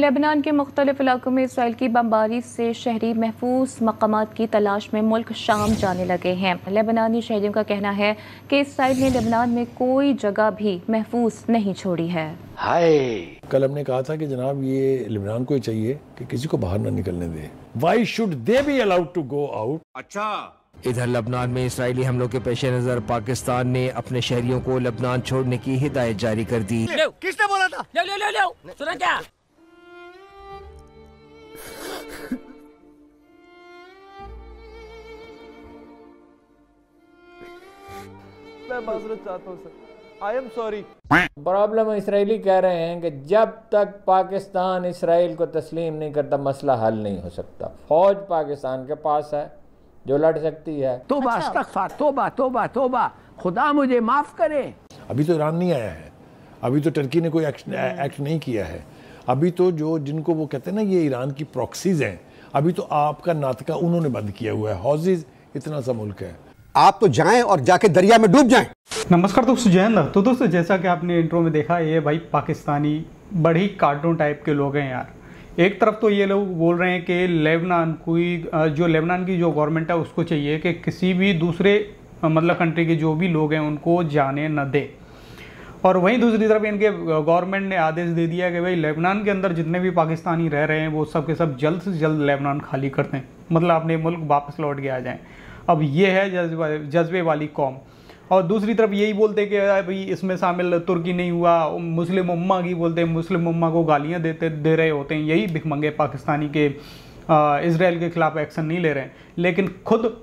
Lebanon के मुख्तलिफ इलाकों में इसराइल की बमबारी से शहरी महफूज मकाम की तलाश में मुल्क शाम जाने लगे हैं लेबनानी शहरियों का कहना है कि इसराइल ने लेबनान में कोई जगह भी महफूज नहीं छोड़ी है हाय कल हमने कहा था कि जनाब ये लेबनान को चाहिए कि किसी को बाहर ना निकलने दे why should they be allowed to go out अच्छा इधर लबनान में इसराइली हमलों के पेश नज़र पाकिस्तान ने अपने शहरियों को लबनान छोड़ने की हिदायत जारी कर दी किसने बोला था ले, ले, ले, ले, सुना क्या मैं चाहता सर प्रॉब्लम इसराइली कह रहे हैं कि जब तक पाकिस्तान इसराइल को तस्लीम नहीं करता मसला हल नहीं हो सकता फौज पाकिस्तान के पास है जो लड़ सकती है तो अच्छा। तोबा तोबा तोबा खुदा मुझे माफ करे अभी तो ईरान नहीं आया है अभी तो टर्की ने कोई एक्ट नहीं किया है अभी तो जो जिनको वो कहते हैं ना ये ईरान की प्रॉक्सीज हैं अभी तो आपका नातका उन्होंने बंद किया हुआ है हौजीज इतना सा मुल्क है आप तो जाएं और जाके दरिया में डूब जाएं नमस्कार दोस्तों जयेंद्र तो दोस्तों जैसा कि आपने इंट्रो में देखा ये भाई पाकिस्तानी बड़ी कार्टून टाइप के लोग हैं यार एक तरफ तो ये लोग बोल रहे हैं कि लेबनान कोई जो लेबनान की जो गवर्नमेंट है उसको चाहिए कि किसी भी दूसरे मतलब कंट्री के जो भी लोग हैं उनको जाने न दे और वहीं दूसरी तरफ इनके गवर्नमेंट ने आदेश दे दिया कि भाई लेबनान के अंदर जितने भी पाकिस्तानी रह रहे हैं वो सब के सब जल्द से जल्द लेबनान खाली कर दें मतलब अपने मुल्क वापस लौट के आ जाएँ अब ये है जज्बे वाली कौम और दूसरी तरफ यही बोलते कि अभी इसमें शामिल तुर्की नहीं हुआ मुस्लिम उम्मा की बोलते हैं मुस्लिम उम्मा को गालियाँ देते दे रहे होते हैं यही भिखमंगे पाकिस्तानी के इसराइल के खिलाफ एक्शन नहीं ले रहे हैं लेकिन खुद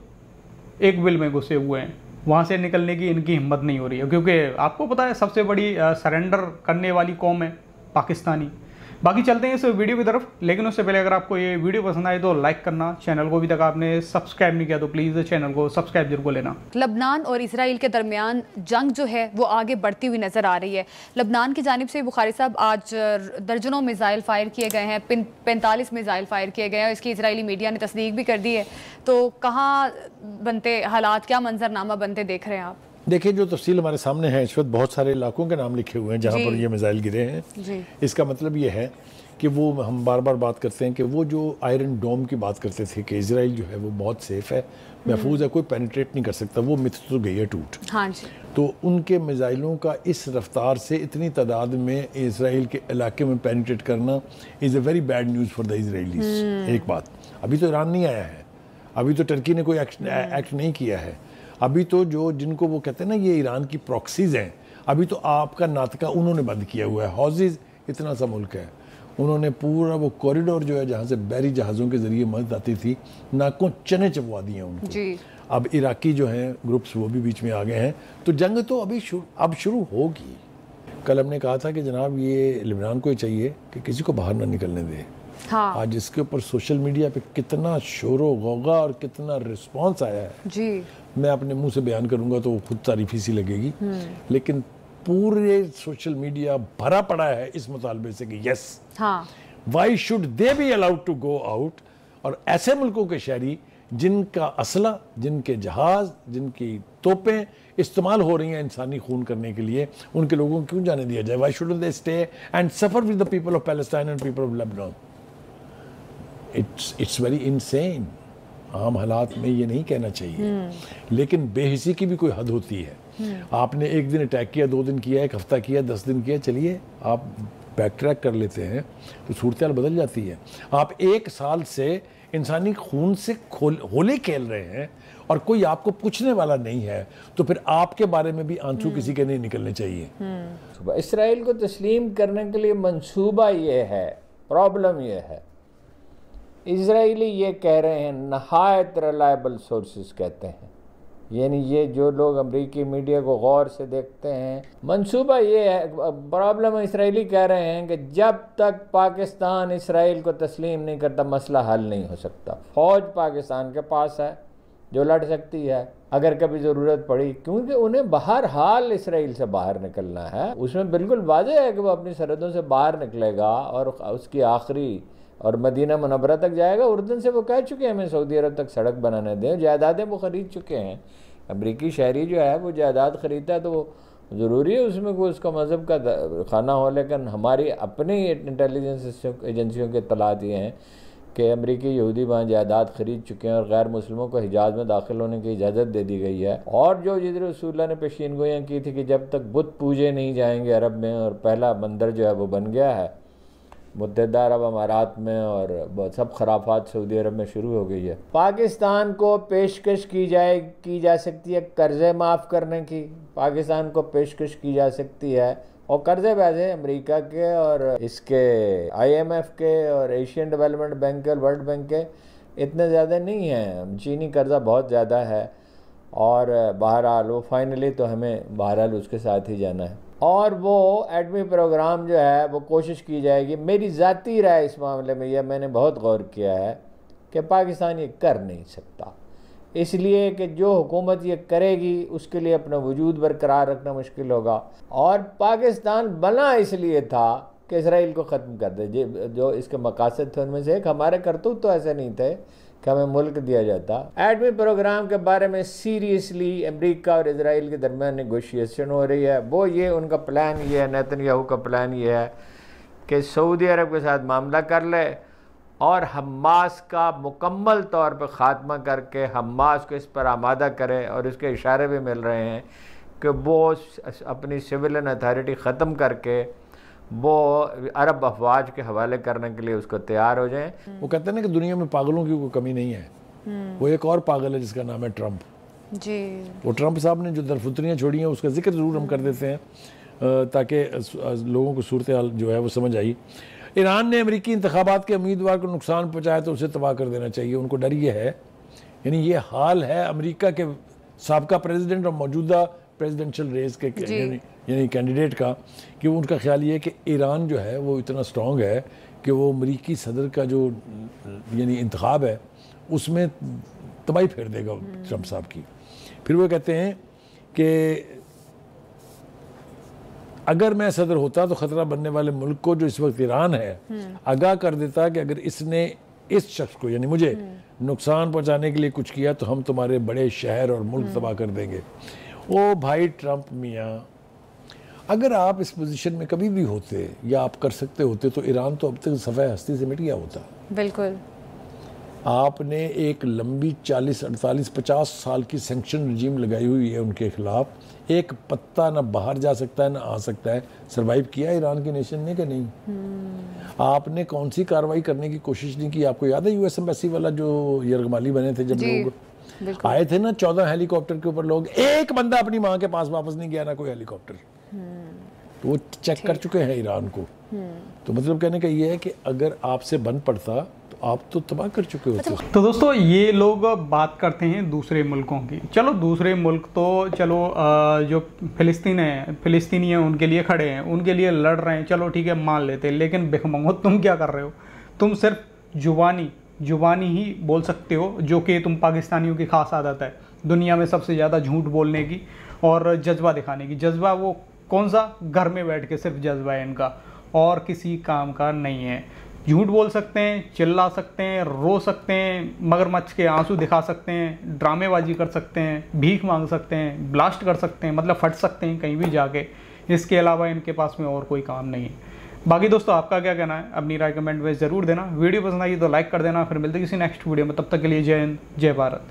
एक बिल में घुसे हुए हैं वहाँ से निकलने की इनकी हिम्मत नहीं हो रही है क्योंकि आपको पता है सबसे बड़ी सरेंडर करने वाली कौम है पाकिस्तानी बाकी चलते हैं इस वीडियो की तरफ लेकिन उससे पहले अगर आपको ये वीडियो पसंद आए तो लाइक करना चैनल को अभी तक आपने सब्सक्राइब नहीं किया तो प्लीज़ चैनल को सब्सक्राइब जरूर को लेना लबनान और इसराइल के दरमियान जंग जो है वो आगे बढ़ती हुई नज़र आ रही है लबनान की जानब से बुखारी साहब आज दर्जनों मिज़ाइल फायर किए गए हैं पैंतालीस मिज़ाइल फायर किए गए हैं इसकी इसराइली मीडिया ने तस्दीक भी कर दी है तो कहाँ बनते हालात क्या मंजरनामा बनते देख रहे हैं आप देखिए जो तफसील हमारे सामने है इस वक्त बहुत सारे इलाकों के नाम लिखे हुए हैं जहाँ पर ये मिसाइल गिरे हैं इसका मतलब ये है कि वो हम बार बार बात करते हैं कि वो जो आयरन डोम की बात करते थे कि इसराइल जो है वो बहुत सेफ़ है हम्म। महफूज है कोई पेनिट्रेट नहीं कर सकता वो मिथ तो गई है टूट हाँ जी तो उनके मिज़ाइलों का इस रफ्तार से इतनी तादाद में इसराइल के इलाके में पेनिट्रेट करना is a very bad news for the Israelis एक बात अभी तो ईरान नहीं आया है अभी तो टर्की ने कोई एक्ट हम्म। नहीं किया है अभी तो जो जिनको वो कहते हैं ना ये ईरान की प्रॉक्सीज हैं अभी तो आपका नातका उन्होंने बंद किया हुआ है हॉजिज़ इतना सा मुल्क है उन्होंने पूरा वो कॉरिडोर जो है जहाँ से बैरी जहाज़ों के ज़रिए मदद आती थी नाकों चने चपवा दिए उनको जी। अब इराकी जो हैं ग्रुप्स वो भी बीच में आ गए हैं तो जंग तो अभी शुरू अब शुरू होगी कल हमने कहा था कि जनाब ये लिबरान को ही चाहिए कि किसी को बाहर ना निकलने दें हाँ। आज इसके ऊपर सोशल मीडिया पे कितना शोर होगा और कितना रिस्पांस आया है जी मैं अपने मुंह से बयान करूंगा तो वो खुद तारीफी सी लगेगी हम्म। लेकिन पूरे सोशल मीडिया भरा पड़ा है इस मुतालबे से कि yes why should they be allowed to go out और ऐसे मुल्कों के शहरी जिनका असला जिनके जहाज जिनकी तोपें इस्तेमाल हो रही हैं इंसानी खून करने के लिए उनके लोगों को क्यों जाने दिया जाए why should they stay and suffer with the people of Palestine and people of Lebanon it's it's very insane आम हालात में ये नहीं कहना चाहिए लेकिन बेहिसी की भी कोई हद होती है आपने एक दिन अटैक किया दो दिन किया एक हफ्ता किया दस दिन किया चलिए आप बैक ट्रैक कर लेते हैं तो सूरत बदल जाती है आप एक साल से इंसानी खून से होले खेल रहे हैं और कोई आपको पूछने वाला नहीं है तो फिर आपके बारे में भी आंसू हम्म। किसी के नहीं निकलने चाहिए हम्म। इसराइल को तस्लीम करने के लिए मंसूबा ये है प्रॉब्लम यह है इसराइली ये कह रहे हैं नहायत रिलायबल सोर्सेस कहते हैं यानी ये जो लोग अमरीकी मीडिया को गौर से देखते हैं मंसूबा ये है प्रॉब्लम इसराइली कह रहे हैं कि जब तक पाकिस्तान इसराइल को तस्लीम नहीं करता मसला हल नहीं हो सकता फ़ौज पाकिस्तान के पास है जो लड़ सकती है अगर कभी ज़रूरत पड़ी क्योंकि उन्हें बाहर हाल इसराइल से बाहर निकलना है उसमें बिल्कुल वाजह है कि वो अपनी सरहदों से बाहर निकलेगा और उसकी आखिरी और मदीना मनवरा तक जाएगा उर्दन से वो कह चुके हैं हमें सऊदी अरब तक सड़क बनाने दें जायदादें वो ख़रीद चुके हैं अमरीकी शहरी जो है वो जायदाद ख़रीदता है तो वो ज़रूरी है उसमें कोई उसका मज़हब का खाना हो लेकिन हमारी अपनी इंटेलिजेंस एजेंसियों के तलात ये हैं कि अमरीकी यहूदी वहाँ जायदाद ख़रीद चुके हैं और गैर मुसलमों को हिजाज में दाखिल होने की इजाज़त दे दी गई है और जो जिधर रसूल्ला ने पेशीन गोयाँ की थी कि जब तक बुत पूजे नहीं जाएंगे अरब में और पहला मंदिर जो है वो बन गया है मुतहदार अब अमारात में और बहुत सब खराफात सऊदी अरब में शुरू हो गई है पाकिस्तान को पेशकश की जाए की जा सकती है कर्ज़े माफ़ करने की पाकिस्तान को पेशकश की जा सकती है और कर्ज़े वैसे अमेरिका के और इसके आईएमएफ के और एशियन डेवलपमेंट बैंक के और वर्ल्ड बैंक के इतने ज़्यादा नहीं हैं चीनी कर्ज़ा बहुत ज़्यादा है और बहरहाल वो फाइनली तो हमें बहरहाल उसके साथ ही जाना है और वो एडमी प्रोग्राम जो है वो कोशिश की जाएगी मेरी ज़ाती राय इस मामले में यह मैंने बहुत गौर किया है कि पाकिस्तान ये कर नहीं सकता इसलिए कि जो हुकूमत ये करेगी उसके लिए अपना वजूद बरकरार रखना मुश्किल होगा और पाकिस्तान बना इसलिए था कि इसराइल को ख़त्म कर दे जो इसके मकासद थे उनमें से एक हमारे करतूत तो ऐसे नहीं थे क्या हमें मुल्क दिया जाता एटमी प्रोग्राम के बारे में सीरियसली अमेरिका और इसराइल के दरमियान नगोशिएशन हो रही है वो ये उनका प्लान ये है नैतनयाहू याहू का प्लान ये है कि सऊदी अरब के साथ मामला कर ले और हमास का मुकम्मल तौर पर ख़ात्मा करके हमास को इस पर आमादा करे और इसके इशारे भी मिल रहे हैं कि वो अपनी सिविलन अथॉरिटी ख़त्म करके वो अरब अफवाज के हवाले करने के लिए उसको तैयार हो जाए वो कहते हैं ना कि दुनिया में पागलों की कोई कमी नहीं है हम्म। वो एक और पागल है जिसका नाम है ट्रंप जी वो ट्रंप साहब ने जो दरफुतरियाँ छोड़ी हैं उसका जिक्र ज़रूर हम कर देते हैं ताकि लोगों को सूरत हाल जो है वो समझ आई ईरान ने अमरीकी इंतबात के उम्मीदवार को नुकसान पहुँचाया तो उसे तबाह कर देना चाहिए उनको डर ये है यानी ये हाल है अमरीका के सबका प्रेजिडेंट और मौजूदा प्रेसिडेंशियल रेस के यानी कैंडिडेट का कि उनका ख्याल ये है कि ईरान जो है वो इतना स्ट्रॉन्ग है कि वो अमरीकी सदर का जो यानी इंतब है उसमें तबाही फेर देगा हम्म। ट्रंप साहब की फिर वो कहते हैं कि अगर मैं सदर होता तो ख़तरा बनने वाले मुल्क को जो इस वक्त ईरान है हम्म। आगाह कर देता कि अगर इसने इस शख्स को यानी मुझे हम्म। नुकसान पहुंचाने के लिए कुछ किया तो हम तुम्हारे बड़े शहर और मुल्क तबाह कर देंगे ओ भाई ट्रंप मियाँ अगर आप इस पोजीशन में कभी भी होते या आप कर सकते होते तो ईरान तो अब तक सफ़े हस्ती से मिट गया होता बिल्कुल आपने एक लंबी 40, 48, 50 साल की सेंक्शन रजीम लगाई हुई है उनके खिलाफ एक पत्ता ना बाहर जा सकता है ना आ सकता है सरवाइव किया ईरान के नेशन ने कि नहीं hmm. आपने कौन सी कार्रवाई करने की कोशिश नहीं की आपको याद है यूएस एम्बेसी वाला जो यरगमाली बने थे जब लोग आए थे ना चौदह हेलीकॉप्टर के ऊपर लोग एक बंदा अपनी माँ के पास वापस नहीं गया ना कोई हेलीकॉप्टर तो वो चेक कर चुके हैं ईरान को हम्म। तो मतलब कहने का ये है कि अगर आपसे बन पड़ता तो आप तो तबाह कर चुके होते मतलब- तो दोस्तों ये लोग बात करते हैं दूसरे मुल्कों की चलो दूसरे मुल्क तो चलो जो फिलिस्तीन है फिलिस्तीनी है उनके लिए खड़े हैं उनके लिए लड़ रहे हैं चलो ठीक है मान लेते हैं लेकिन बेखमंगो तुम क्या कर रहे हो तुम सिर्फ जुबानी जुबानी ही बोल सकते हो जो कि तुम पाकिस्तानियों की खास आदत है दुनिया में सबसे ज़्यादा झूठ बोलने की और जज्बा दिखाने की जज्बा वो कौन सा घर में बैठ के सिर्फ जज्बा है इनका और किसी काम का नहीं है झूठ बोल सकते हैं चिल्ला सकते हैं रो सकते हैं मगरमच्छ के आंसू दिखा सकते हैं ड्रामेबाजी कर सकते हैं भीख मांग सकते हैं ब्लास्ट कर सकते हैं मतलब फट सकते हैं कहीं भी जाके इसके अलावा इनके पास में और कोई काम नहीं है बाकी दोस्तों आपका क्या कहना है अपनी राय कमेंट में ज़रूर देना वीडियो पसंद आई तो लाइक कर देना फिर मिलते किसी नेक्स्ट वीडियो में तब तक के लिए जय हिंद जय भारत